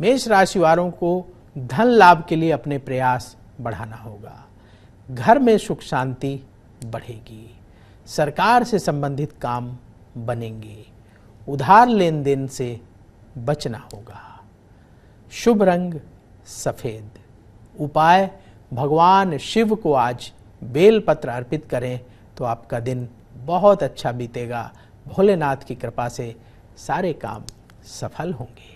मेष राशि वालों को धन लाभ के लिए अपने प्रयास बढ़ाना होगा घर में सुख शांति बढ़ेगी सरकार से संबंधित काम बनेंगे उधार लेन देन से बचना होगा शुभ रंग सफेद उपाय भगवान शिव को आज बेलपत्र अर्पित करें तो आपका दिन बहुत अच्छा बीतेगा भोलेनाथ की कृपा से सारे काम सफल होंगे